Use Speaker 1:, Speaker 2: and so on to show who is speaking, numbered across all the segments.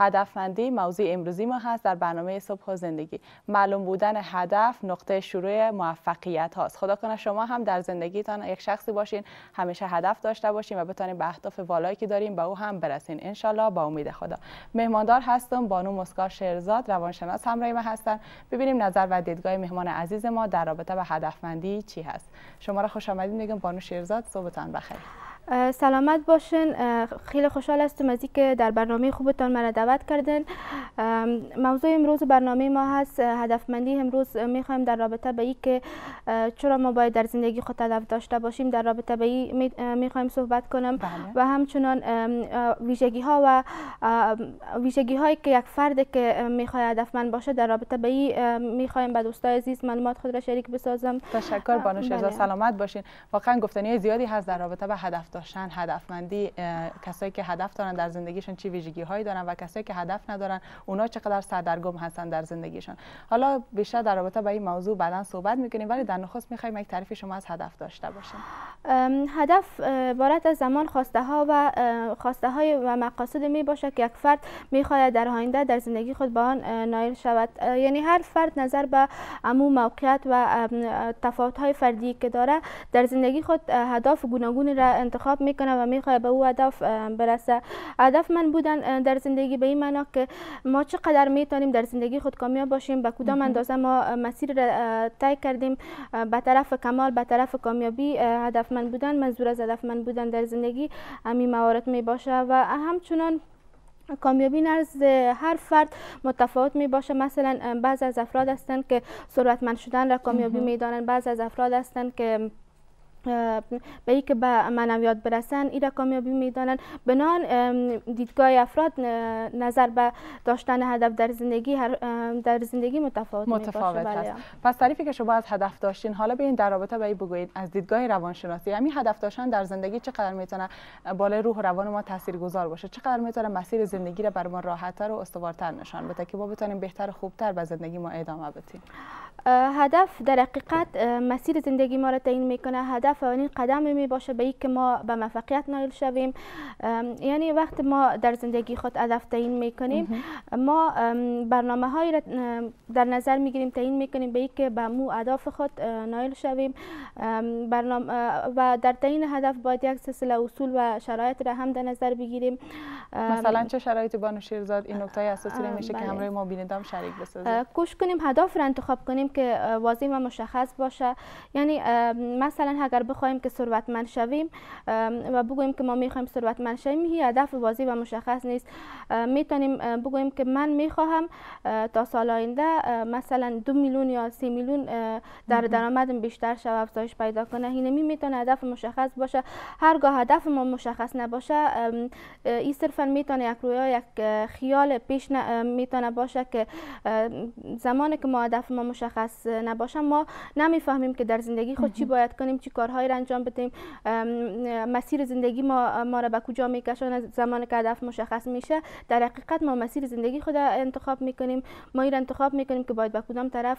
Speaker 1: هدفمندی موضوع امروزی ما هست در برنامه صبح و زندگی معلوم بودن هدف نقطه شروع موفقیت هاست خدا کنه شما هم در زندگیتان یک شخصی باشین همیشه هدف داشته باشین و بتانین به اهداف والایی که داریم به او هم برسین انشالله با امید خدا مهماندار هستم بانو مسکار شیرزاد روانشناس همراه ما هستن ببینیم نظر و دیدگاه مهمان عزیز ما در رابطه به هدفمندی چی هست شما را خوش آمدید میگم بانو شیرزاد صبحتان
Speaker 2: بخیر سلامت باشین خیلی خوشحال هستم از اینکه در برنامه خوبتان مرا دعوت کردین موضوع امروز برنامه ما هست هدفمندی امروز میخوایم در رابطه به که چرا ما باید در زندگی خود هدف داشته باشیم در رابطه به این میخوایم صحبت کنم بله. و همچنان ویژگی ها و ویژگی هایی که یک فرد که میخوای هدفمند باشه در رابطه به این میخوایم به دوستای عزیز معلومات خود را شریک بسازم تشکر بانو بله. سلامت باشین واقعا گفتنی زیادی هست در رابطه
Speaker 1: به هدف داشتن هدفمندی کسایی که هدف دارن در زندگیشون چه ویژگی هایی دارن و کسایی که هدف ندارن اونا چقدر سردرگم هستن در زندگیشون حالا بیشتر در رابطه با این موضوع بعدا صحبت میکنیم ولی در نخست میخوایم یک تعریف شما از هدف داشته باشیم
Speaker 2: هدف عبارت از زمان خواسته ها و خواسته های و مقاصد می باشد که یک فرد میخواهد در آینده در زندگی خود به آن نایل شود یعنی هر فرد نظر به عموم موقعیت و تفاوت های فردی که داره در زندگی خود هدف گوناگونی را انتخاب انتخاب میکنه و میخواه به او هدف برسه هدف من بودن در زندگی به این معنا که ما چقدر میتونیم در زندگی خود کامیاب باشیم به کدام اندازه ما مسیر را طی کردیم به طرف کمال به طرف کامیابی هدف من بودن منظور از هدف من بودن در زندگی همین موارد می باشه و همچنان کامیابی نزد هر فرد متفاوت می باشه مثلا بعض از افراد هستند که ثروتمند شدن را کامیابی می دانند بعض از افراد هستند که به ای که به معنویات برسن ای را کامیابی میدانند بنان دیدگاه افراد نظر به داشتن هدف در زندگی در زندگی متفاوت متفاوت هست. بله. پس
Speaker 1: تعریفی که شما از هدف داشتین حالا این در رابطه به ای بگویید از دیدگاه روانشناسی همین یعنی هدف داشتن در زندگی چقدر میتونه بالای روح و روان ما تاثیرگذار باشه چقدر میتونه مسیر زندگی را بر ما
Speaker 2: راحتتر و استوارتر نشان بده که ما بتونیم بهتر و خوبتر به زندگی ما ادامه بدیم هدف در حقیقت مسیر زندگی ما را تعیین میکنه هدف اولین قدم می باشه به که ما به موفقیت نایل شویم یعنی وقت ما در زندگی خود هدف تعیین میکنیم ما برنامه هایی را در نظر میگیریم تعیین میکنیم به که به مو اهداف خود نایل شویم برنامه و در تعیین هدف باید یک سلسله اصول و شرایط را هم در نظر بگیریم مثلا چه شرایطی بانو شیرزاد
Speaker 1: این نکته اساسی میشه که بله. همراه ما شریک بسازیم.
Speaker 2: کوشش کنیم هدف را انتخاب کنیم که واضح و مشخص باشه یعنی مثلا اگر بخوایم که ثروتمند شویم و بگوییم که ما میخوایم ثروتمند شویم هی هدف واضح و مشخص نیست میتونیم بگوییم که من میخواهم تا سال آینده مثلا دو میلیون یا سی میلیون در درآمدم بیشتر شو افزایش پیدا کنه این میتونه هدف مشخص باشه هرگاه هدف ما مشخص نباشه این صرفا میتونه یک رویا یک خیال پیش میتونه باشه که زمانی که ما هدف ما مشخص مشخص ما نمیفهمیم که در زندگی خود چی باید کنیم چی کارهایی را انجام بدیم مسیر زندگی ما ما را به کجا میکشانه زمان که هدف مشخص میشه در حقیقت ما مسیر زندگی خود انتخاب میکنیم ما این انتخاب میکنیم که باید به کدام طرف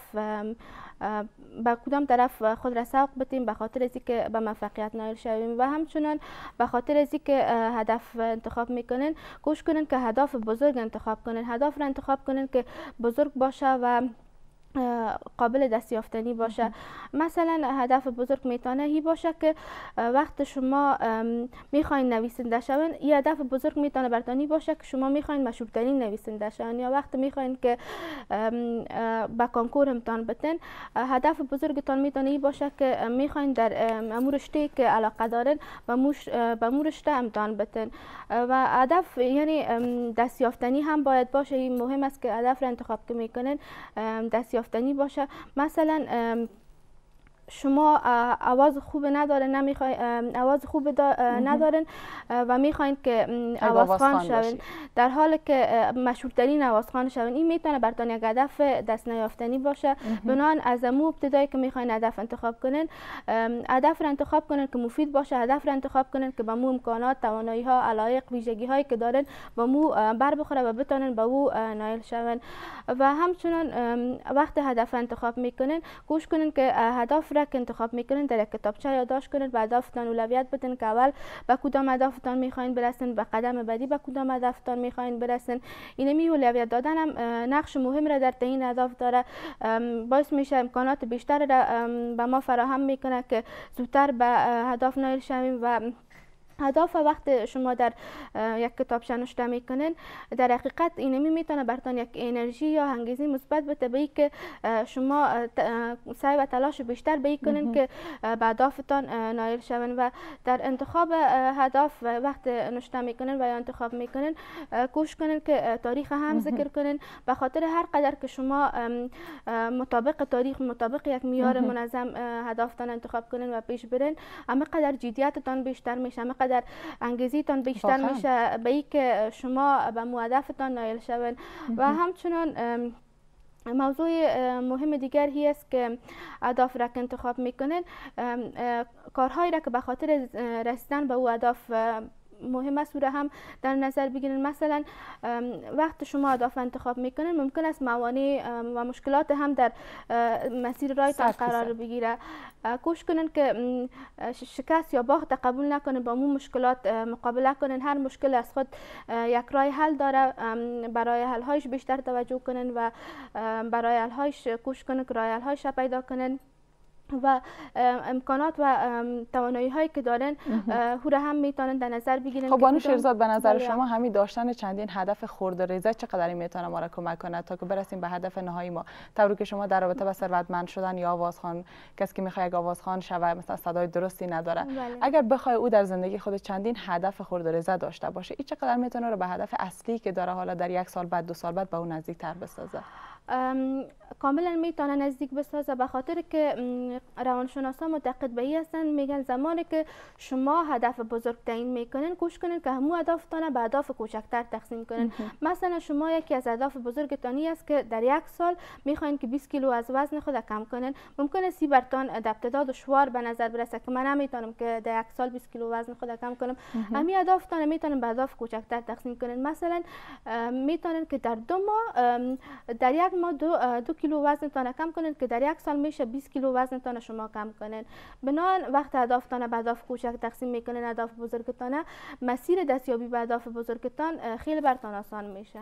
Speaker 2: به کدام طرف خود را سوق بدیم به خاطر از که به موفقیت نایل شویم و همچنان به خاطر از که هدف انتخاب میکنن کوشش کنن که هدف بزرگ انتخاب کنن هدف را انتخاب کنن که بزرگ باشه و قابل دستیافتنی باشه مثلا هدف بزرگ میتونه هی باشه که وقت شما میخواین نویسنده شون یه هدف بزرگ میتونه برتانی باشه که شما میخواین مشهورترین ترین نویسنده یا وقت میخواین که با کنکور امتحان بتن هدف بزرگتان میتونه ای باشه که میخواین در امور که علاقه دارن و موش به امتحان بتن و هدف یعنی دستیافتنی هم باید باشه این مهم است که هدف را انتخاب که میکنن یافتنی باشه مثلا شما آواز خوب نداره نمیخوای آواز خوب ندارن و میخواین که آوازخوان شون در حالی که مشهورترین آوازخوان شون این میتونه برتون یک هدف دست نیافتنی باشه بنان از مو ابتدایی که میخواین هدف انتخاب کنن هدف را انتخاب کنن که مفید باشه هدف را انتخاب کنن که به مو امکانات توانایی ها علایق ویژگی هایی که دارن و مو بر بخوره و بتونن به او نایل شون و همچنان وقت هدف انتخاب میکنن کوشش که هدف را که انتخاب میکنین در یک کتابچه یادداشت کنید و هدفتان اولویت بدین که اول به کدام هدفتان میخواین برسین به قدم بعدی به کدام هدفتان میخواین این اینمی اولویت دادن هم نقش مهم را در تعیین اهداف داره باعث میشه امکانات بیشتر را به ما فراهم میکنه که زودتر به هدف نایل شویم و هداف وقت شما در یک کتاب شنوشته میکنین در حقیقت اینمی میتونه برتان یک انرژی یا انگیزه مثبت به به که شما سعی و تلاش بیشتر به که به هدافتان نایل شون و در انتخاب هدف و وقت نوشته میکنین و یا انتخاب میکنین کوشش کنین که تاریخ هم ذکر کنین به خاطر هر قدر که شما مطابق تاریخ مطابق یک میار منظم هدفتان انتخاب کنین و پیش برین اما قدر جدیتتان بیشتر میشه قدر انگیزیتان بیشتر میشه به ای که شما به مهدفتان نایل شوین و همچنان موضوع مهم دیگر هی است که اهداف را که انتخاب میکنین کارهایی را که به خاطر رسیدن به او اهداف مهم است او را هم در نظر بگیرن مثلا وقت شما هدف انتخاب میکنن ممکن است موانع و مشکلات هم در مسیر رایتان قرار بگیره کوشش کنن که شکست یا باخت قبول نکنن با مو مشکلات مقابله کنن هر مشکل از خود یک رای حل داره برای حل هایش بیشتر توجه کنن و برای حل هایش کوشش کنن که رای حل هایش پیدا کنن و امکانات و توانایی هایی که دارن هو را هم میتونن در نظر بگیرن خب بانو شیرزاد به نظر شما
Speaker 1: همین داشتن چندین هدف خورد ریزه چقدر میتونه ما را کمک کنه تا که برسیم به هدف نهایی ما که شما در رابطه با ثروتمند شدن یا آوازخوان کسی که میخواد آوازخوان شوه مثلا صدای درستی نداره بله. اگر بخواد او در زندگی خود چندین هدف خورد ریزه داشته باشه این چقدر میتونه رو به هدف اصلی که داره حالا در یک سال
Speaker 2: بعد دو سال بعد به اون تر بسازه کاملا میتونه نزدیک بسازه به خاطر که روانشناسا معتقد به هستن میگن زمانی که شما هدف بزرگ تعیین میکنین کوشش کنین که همو اهدافتان به اهداف کوچکتر تقسیم کنین مثلا شما یکی از اهداف بزرگتان است که در یک سال میخواین که 20 کیلو از وزن خود کم کنین ممکنه سی برتان ابتدا دشوار به نظر برسه که من نمیتونم که در یک سال 20 کیلو وزن خود کم کنم همین اهدافتان میتونن به اهداف کوچکتر تقسیم کنین مثلا میتونن که در دو ماه در یک ما دو, دو کیلو وزن تان کم کنید که در یک سال میشه 20 کیلو وزنتان شما کم کنید بنان وقت اهدافتان به اهداف کوچک تقسیم میکنین اهداف بزرگتان مسیر دستیابی به اهداف بزرگتان خیلی برتان آسان میشه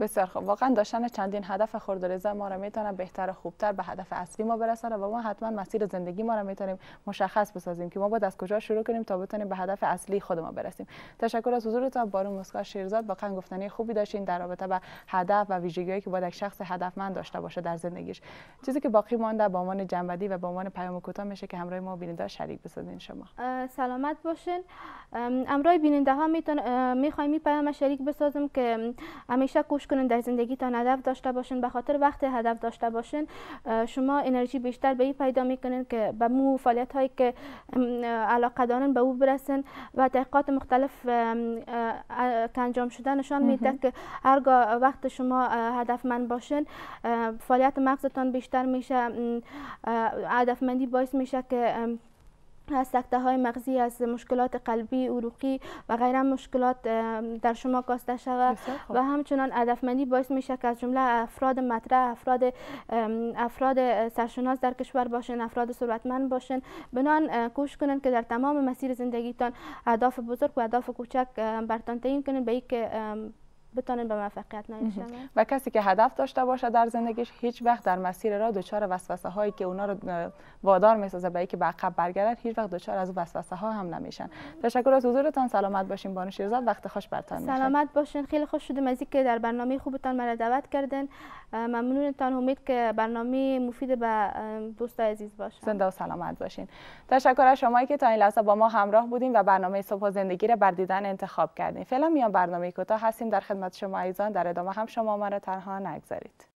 Speaker 1: بسیار خوب واقعا داشتن چندین هدف خردریزه ما را میتونه بهتر و خوبتر به هدف اصلی ما برسانه و ما حتما مسیر زندگی ما را میتونیم مشخص بسازیم که ما باید از کجا شروع کنیم تا بتونیم به هدف اصلی خود ما برسیم تشکر از حضورتان بارون مسکا شیرزاد واقعا گفتنی خوبی داشتین در رابطه با هدف و ویژگیهایی که باید یک شخص هدفمند داشته باشه در زندگیش چیزی که باقی مانده به با عنوان جنبدی و به عنوان پیام کوتاه میشه که همراه ما بیننده شریک بسازین شما
Speaker 2: سلامت باشین امرای بیننده ها میخوایم می پیام شریک بسازم که همیشه کوشش کنین در زندگیتان هدف داشته باشین به خاطر وقت هدف داشته باشین شما انرژی بیشتر به این پیدا میکنین که به مو فعالیت هایی که علاقه دارن به او برسن و تحقیقات مختلف که انجام شده نشان میده که هرگاه وقت شما هدفمند باشین فعالیت مغزتان بیشتر میشه هدفمندی باعث میشه که سکته های مغزی از مشکلات قلبی عروقی و غیره مشکلات در شما کاسته شود و همچنان هدفمندی باعث میشه که از جمله افراد مطرح افراد افراد سرشناس در کشور باشن افراد ثروتمند باشن بنان کوشش کنن که در تمام مسیر زندگیتان اهداف بزرگ و اهداف کوچک برتان تعیین کنن به یک بتانن به موفقیت نرسن و کسی که هدف داشته باشه در زندگیش هیچ وقت در مسیر را دچار وسوسه هایی که
Speaker 1: اونا رو وادار میسازه به اینکه به عقب برگردن هیچ وقت دچار از وسوسه ها هم نمیشن تشکر از حضورتان سلامت باشین بانو شیرزاد وقت خوش برتان سلامت
Speaker 2: باشین خیلی خوش شدیم از که در برنامه خوبتان مرا دعوت کردن ممنونتان امید که برنامه مفید به دوست عزیز باشه زنده و سلامت باشین تشکر از شما که تا این لحظه با ما همراه بودیم و برنامه
Speaker 1: صبح زندگی را بر دیدن انتخاب کردین فعلا میان برنامه کوتاه هستیم در خدمت خدمت شما ایزان در ادامه هم شما را تنها نگذارید